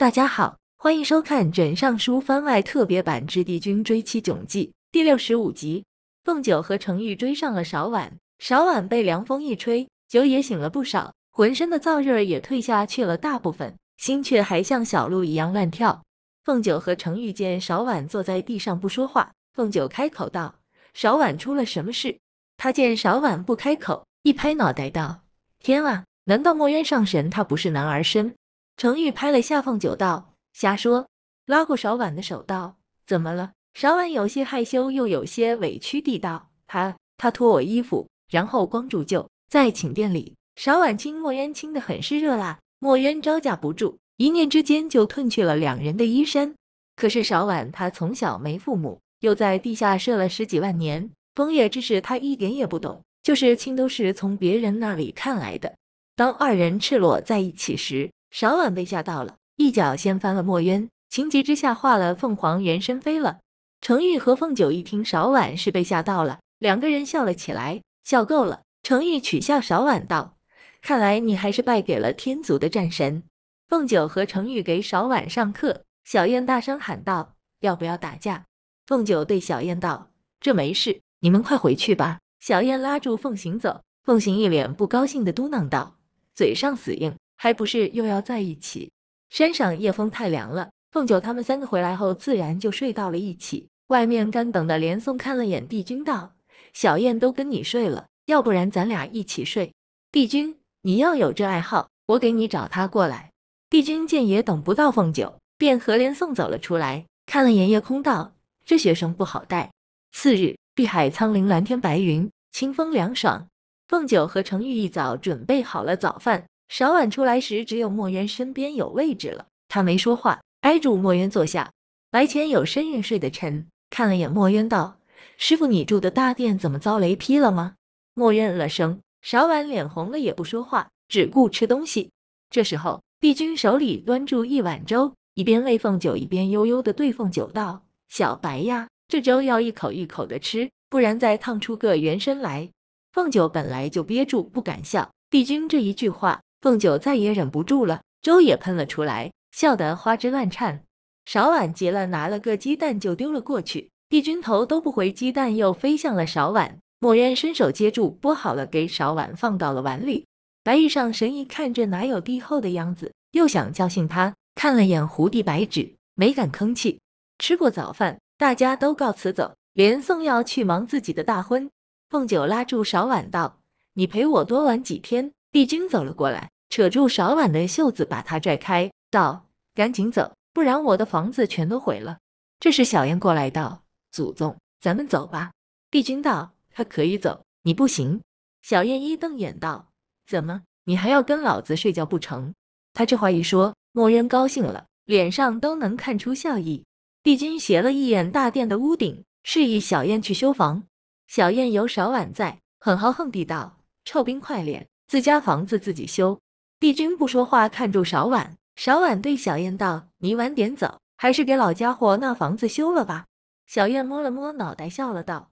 大家好，欢迎收看《枕上书》番外特别版之帝君追妻囧记第六十五集。凤九和程玉追上了韶婉，韶婉被凉风一吹，酒也醒了不少，浑身的燥热也退下去了大部分，心却还像小鹿一样乱跳。凤九和程玉见韶婉坐在地上不说话，凤九开口道：“韶婉出了什么事？”他见韶婉不开口，一拍脑袋道：“天啊，难道墨渊上神他不是男儿身？”程玉拍了下凤九，道：“瞎说。”拉过少婉的手，道：“怎么了？”少婉有些害羞，又有些委屈地道：“他他脱我衣服，然后光住就在寝殿里。”少婉亲墨渊亲的很是热辣，墨渊招架不住，一念之间就褪去了两人的衣衫。可是少婉他从小没父母，又在地下设了十几万年，风月之事他一点也不懂，就是亲都是从别人那里看来的。当二人赤裸在一起时，少婉被吓到了，一脚掀翻了墨渊，情急之下化了凤凰原身飞了。程玉和凤九一听少婉是被吓到了，两个人笑了起来，笑够了，程玉取笑少婉道：“看来你还是败给了天族的战神。”凤九和程玉给少婉上课。小燕大声喊道：“要不要打架？”凤九对小燕道：“这没事，你们快回去吧。”小燕拉住凤行走，凤行一脸不高兴的嘟囔道：“嘴上死硬。”还不是又要在一起。山上夜风太凉了，凤九他们三个回来后，自然就睡到了一起。外面干等的连宋看了眼帝君，道：“小燕都跟你睡了，要不然咱俩一起睡。”帝君，你要有这爱好，我给你找他过来。帝君见也等不到凤九，便和连宋走了出来，看了眼夜空，道：“这学生不好带。”次日，碧海苍林，蓝天白云，清风凉爽。凤九和程玉一早准备好了早饭。少婉出来时，只有墨渊身边有位置了。他没说话，挨住墨渊坐下。来前有身孕，睡得沉，看了眼墨渊，道：“师傅，你住的大殿怎么遭雷劈了吗？”墨渊了声。少婉脸红了，也不说话，只顾吃东西。这时候，帝君手里端住一碗粥，一边喂凤九，一边悠悠的对凤九道：“小白呀，这粥要一口一口的吃，不然再烫出个原身来。”凤九本来就憋住不敢笑，帝君这一句话。凤九再也忍不住了，粥也喷了出来，笑得花枝乱颤。勺碗急了，拿了个鸡蛋就丢了过去，帝君头都不回，鸡蛋又飞向了勺碗。墨渊伸手接住，剥好了给勺碗放到了碗里。白玉上神一看这哪有帝后的样子，又想教训他，看了眼胡帝白纸，没敢吭气。吃过早饭，大家都告辞走，连宋耀去忙自己的大婚。凤九拉住勺碗道：“你陪我多玩几天。”帝君走了过来，扯住少婉的袖子，把她拽开，道：“赶紧走，不然我的房子全都毁了。”这时小燕过来道：“祖宗，咱们走吧。”帝君道：“他可以走，你不行。”小燕一瞪眼道：“怎么，你还要跟老子睡觉不成？”他这话一说，墨渊高兴了，脸上都能看出笑意。帝君斜了一眼大殿的屋顶，示意小燕去修房。小燕有少婉在，很豪横地道：“臭冰块脸。”自家房子自己修，帝君不说话，看住少婉。少婉对小燕道：“你晚点走，还是给老家伙那房子修了吧。”小燕摸了摸脑袋，笑了，道：“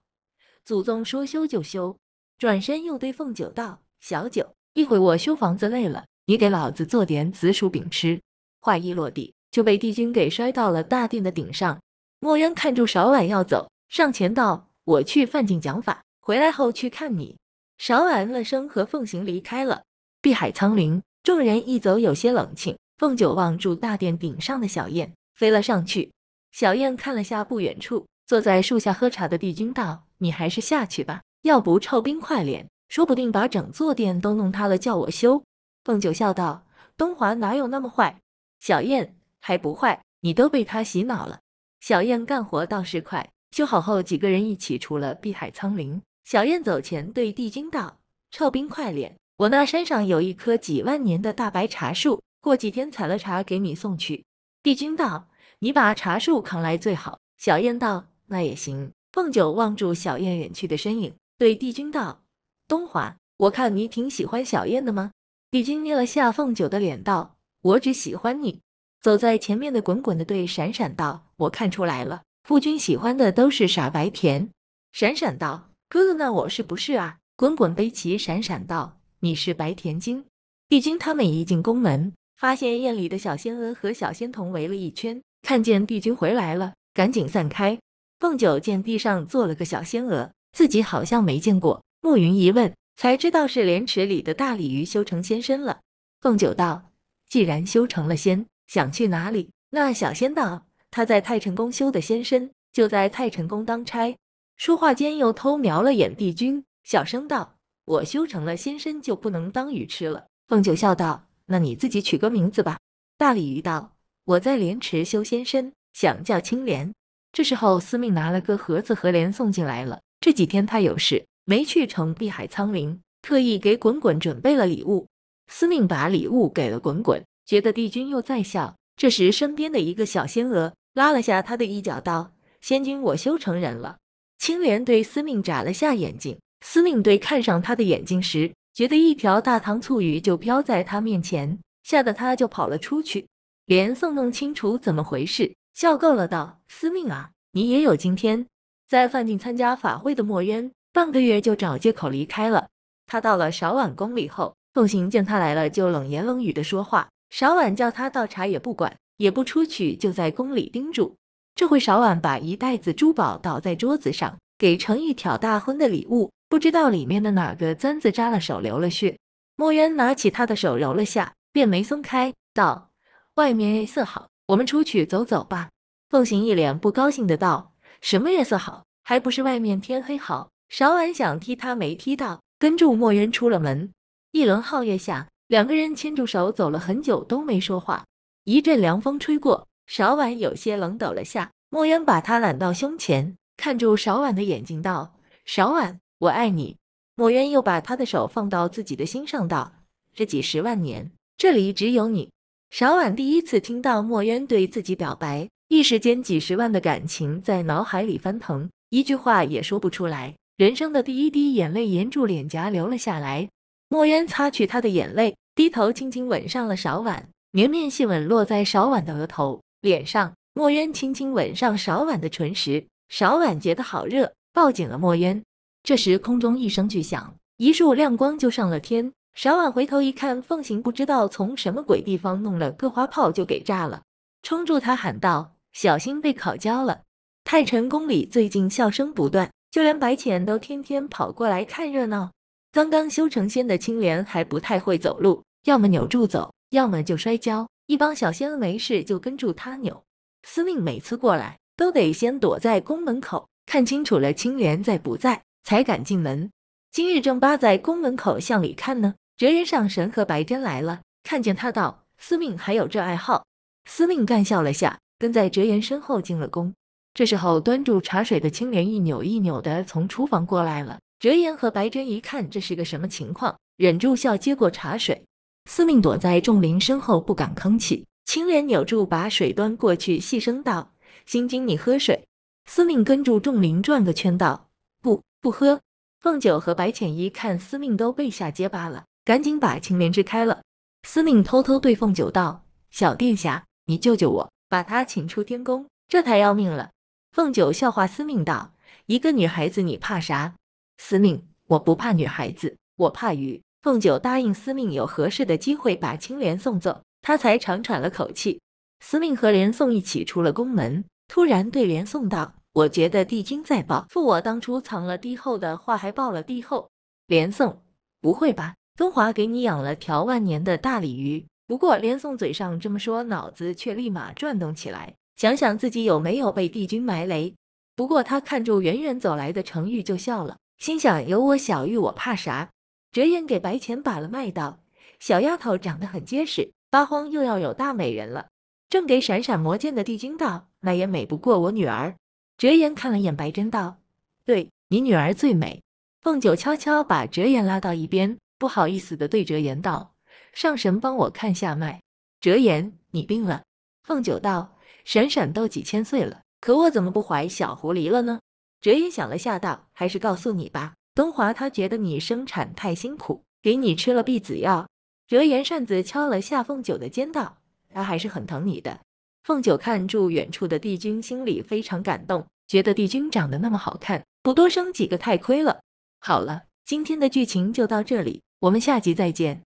祖宗说修就修。”转身又对凤九道：“小九，一会我修房子累了，你给老子做点紫薯饼吃。”话一落地，就被帝君给摔到了大殿的顶上。墨渊看住少婉要走，上前道：“我去范进讲法，回来后去看你。”韶婉嗯了声，和凤行离开了碧海苍灵。众人一走，有些冷清。凤九望住大殿顶上的小燕，飞了上去。小燕看了下不远处坐在树下喝茶的帝君，道：“你还是下去吧，要不臭冰块脸，说不定把整座殿都弄塌了，叫我修。”凤九笑道：“东华哪有那么坏？小燕还不坏，你都被他洗脑了。”小燕干活倒是快，修好后，几个人一起出了碧海苍灵。小燕走前对帝君道：“臭冰块脸，我那山上有一棵几万年的大白茶树，过几天采了茶给你送去。”帝君道：“你把茶树扛来最好。”小燕道：“那也行。”凤九望住小燕远去的身影，对帝君道：“东华，我看你挺喜欢小燕的吗？”帝君捏了下凤九的脸道：“我只喜欢你。”走在前面的滚滚的对闪闪道：“我看出来了，夫君喜欢的都是傻白甜。”闪闪道。哥哥，那我是不是啊？滚滚背起闪闪道：“你是白田精。”帝君他们一进宫门，发现宴里的小仙娥和小仙童围了一圈，看见帝君回来了，赶紧散开。凤九见地上坐了个小仙娥，自己好像没见过。暮云一问，才知道是莲池里的大鲤鱼修成仙身了。凤九道：“既然修成了仙，想去哪里？”那小仙道：“他在太晨宫修的仙身，就在太晨宫当差。”说话间，又偷瞄了眼帝君，小声道：“我修成了仙身，就不能当鱼吃了。”凤九笑道：“那你自己取个名字吧。”大鲤鱼道：“我在莲池修仙身，想叫青莲。”这时候，司命拿了个盒子和莲送进来了。这几天他有事没去成碧海苍陵，特意给滚滚准备了礼物。司命把礼物给了滚滚，觉得帝君又在笑。这时，身边的一个小仙娥拉了下他的衣角，道：“仙君，我修成人了。”青莲对司命眨了下眼睛，司命对看上他的眼睛时，觉得一条大糖醋鱼就飘在他面前，吓得他就跑了出去。连宋弄清楚怎么回事，笑够了道：“司命啊，你也有今天。在范进参加法会的墨渊，半个月就找借口离开了。他到了少婉宫里后，凤行见他来了，就冷言冷语的说话。少婉叫他倒茶也不管，也不出去，就在宫里盯住。”这回少婉把一袋子珠宝倒在桌子上，给程毅挑大婚的礼物。不知道里面的哪个簪子扎了手，流了血。墨渊拿起他的手揉了下，便没松开，道：“外面月色好，我们出去走走吧。”凤行一脸不高兴的道：“什么月色好，还不是外面天黑好。”少婉想踢他，没踢到，跟住墨渊出了门。一轮皓月下，两个人牵着手走了很久，都没说话。一阵凉风吹过。少婉有些冷抖了下，墨渊把她揽到胸前，看住少婉的眼睛道：“少婉，我爱你。”墨渊又把他的手放到自己的心上道：“这几十万年，这里只有你。”少婉第一次听到墨渊对自己表白，一时间几十万的感情在脑海里翻腾，一句话也说不出来，人生的第一滴眼泪沿住脸颊流了下来。墨渊擦去他的眼泪，低头轻轻吻上了少婉，绵绵细吻落在少婉的额头。脸上，墨渊轻轻吻上少婉的唇时，少婉觉得好热，抱紧了墨渊。这时，空中一声巨响，一束亮光就上了天。少婉回头一看，凤行不知道从什么鬼地方弄了个花炮，就给炸了，冲住他喊道：“小心被烤焦了！”太晨宫里最近笑声不断，就连白浅都天天跑过来看热闹。刚刚修成仙的青莲还不太会走路，要么扭住走，要么就摔跤。一帮小仙们没事就跟住他扭。司命每次过来都得先躲在宫门口看清楚了青莲在不在，才敢进门。今日正扒在宫门口向里看呢，哲人上神和白真来了，看见他道：“司命还有这爱好。”司命干笑了下，跟在哲言身后进了宫。这时候端住茶水的青莲一扭一扭的从厨房过来了，哲言和白真一看这是个什么情况，忍住笑接过茶水。司命躲在仲林身后，不敢吭气。青莲扭住，把水端过去，细声道：“心经，你喝水。”司命跟住仲林转个圈，道：“不，不喝。”凤九和白浅一看，司命都被吓结巴了，赶紧把青莲支开了。司命偷偷对凤九道：“小殿下，你救救我，把他请出天宫，这太要命了。”凤九笑话司命道：“一个女孩子，你怕啥？”司命：“我不怕女孩子，我怕鱼。”凤九答应司命有合适的机会把青莲送走，她才长喘了口气。司命和连宋一起出了宫门，突然对连宋道：“我觉得帝君在报复我当初藏了帝后的话，还报了帝后。”连宋：“不会吧？东华给你养了条万年的大鲤鱼。”不过连宋嘴上这么说，脑子却立马转动起来，想想自己有没有被帝君埋雷。不过他看住远远走来的程玉就笑了，心想：“有我小玉，我怕啥？”折颜给白浅把了脉道：“小丫头长得很结实，八荒又要有大美人了。”正给闪闪魔剑的帝君道：“那也美不过我女儿。”折颜看了眼白真道：“对你女儿最美。”凤九悄悄把折颜拉到一边，不好意思的对折颜道：“上神帮我看下脉。”折颜，你病了？凤九道：“闪闪都几千岁了，可我怎么不怀小狐狸了呢？”折颜想了下道：“还是告诉你吧。”东华他觉得你生产太辛苦，给你吃了避子药。折颜扇子敲了下凤九的肩，道：“他还是很疼你的。”凤九看住远处的帝君，心里非常感动，觉得帝君长得那么好看，不多生几个太亏了。好了，今天的剧情就到这里，我们下集再见。